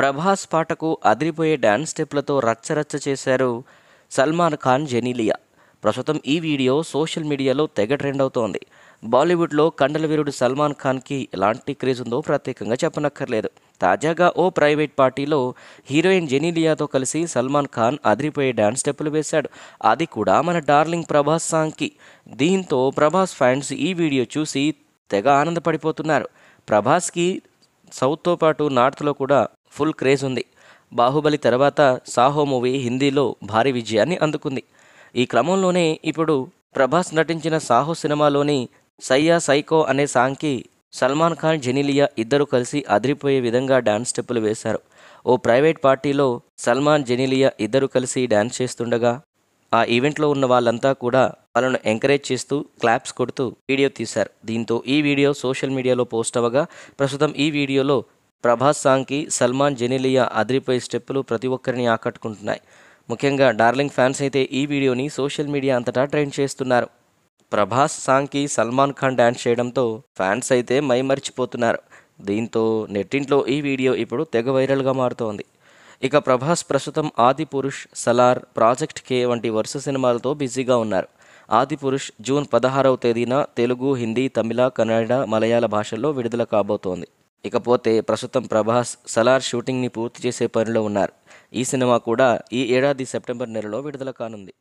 ప్రభాస్ పాటకు అదిరిపోయే డ్యాన్స్ స్టెప్లతో రచ్చరచ్చ చేశారు సల్మాన్ ఖాన్ జెనీలియా ప్రస్తుతం ఈ వీడియో సోషల్ మీడియాలో తెగ ట్రెండ్ అవుతోంది బాలీవుడ్లో కండలవీరుడు సల్మాన్ ఖాన్కి ఎలాంటి క్రేజ్ ఉందో ప్రత్యేకంగా చెప్పనక్కర్లేదు తాజాగా ఓ ప్రైవేట్ పార్టీలో హీరోయిన్ జెనీలియాతో కలిసి సల్మాన్ ఖాన్ అదిరిపోయే డ్యాన్స్ స్టెప్పులు వేశాడు అది కూడా మన డార్లింగ్ ప్రభాస్ సాంగ్కి దీంతో ప్రభాస్ ఫ్యాన్స్ ఈ వీడియో చూసి తెగ ఆనందపడిపోతున్నారు ప్రభాస్కి సౌత్తో పాటు నార్త్లో కూడా ఫుల్ క్రేజ్ ఉంది బాహుబలి తర్వాత సాహో మూవీ హిందీలో భారీ విజయాన్ని అందుకుంది ఈ క్రమంలోనే ఇప్పుడు ప్రభాస్ నటించిన సాహో సినిమాలోని సయ్యా సైకో అనే సాంగ్కి సల్మాన్ ఖాన్ జెనీలియా ఇద్దరు కలిసి అదిరిపోయే విధంగా డాన్స్ స్టెప్పులు వేశారు ఓ ప్రైవేట్ పార్టీలో సల్మాన్ జెనీలియా ఇద్దరు కలిసి డాన్స్ చేస్తుండగా ఆ ఈవెంట్లో ఉన్న వాళ్ళంతా కూడా వాళ్ళను ఎంకరేజ్ చేస్తూ క్లాప్స్ కొడుతూ వీడియో తీశారు దీంతో ఈ వీడియో సోషల్ మీడియాలో పోస్ట్ అవ్వగా ప్రస్తుతం ఈ వీడియోలో ప్రభాస్ సాంగ్కి సల్మాన్ జెనిలియా అదిరిపోయే స్టెప్పులు ప్రతి ఒక్కరిని ఆకట్టుకుంటున్నాయి ముఖ్యంగా డార్లింగ్ ఫ్యాన్స్ అయితే ఈ వీడియోని సోషల్ మీడియా అంతటా ట్రెండ్ చేస్తున్నారు ప్రభాస్ సాంగ్కి సల్మాన్ ఖాన్ డ్యాన్స్ చేయడంతో ఫ్యాన్స్ అయితే మైమరిచిపోతున్నారు దీంతో నెట్టింట్లో ఈ వీడియో ఇప్పుడు తెగ వైరల్గా మారుతోంది ఇక ప్రభాస్ ప్రస్తుతం ఆది పురుష్ సలార్ ప్రాజెక్ట్ కే వంటి వరుస సినిమాలతో బిజీగా ఉన్నారు ఆది పురుష్ జూన్ పదహారవ తేదీన తెలుగు హిందీ తమిళ కన్నడ మలయాళ భాషల్లో విడుదల కాబోతోంది ఇకపోతే ప్రస్తుతం ప్రభాస్ సలార్ షూటింగ్ని పూర్తి చేసే పనిలో ఉన్నారు ఈ సినిమా కూడా ఈ ఏడాది సెప్టెంబర్ నెలలో విడుదల కానుంది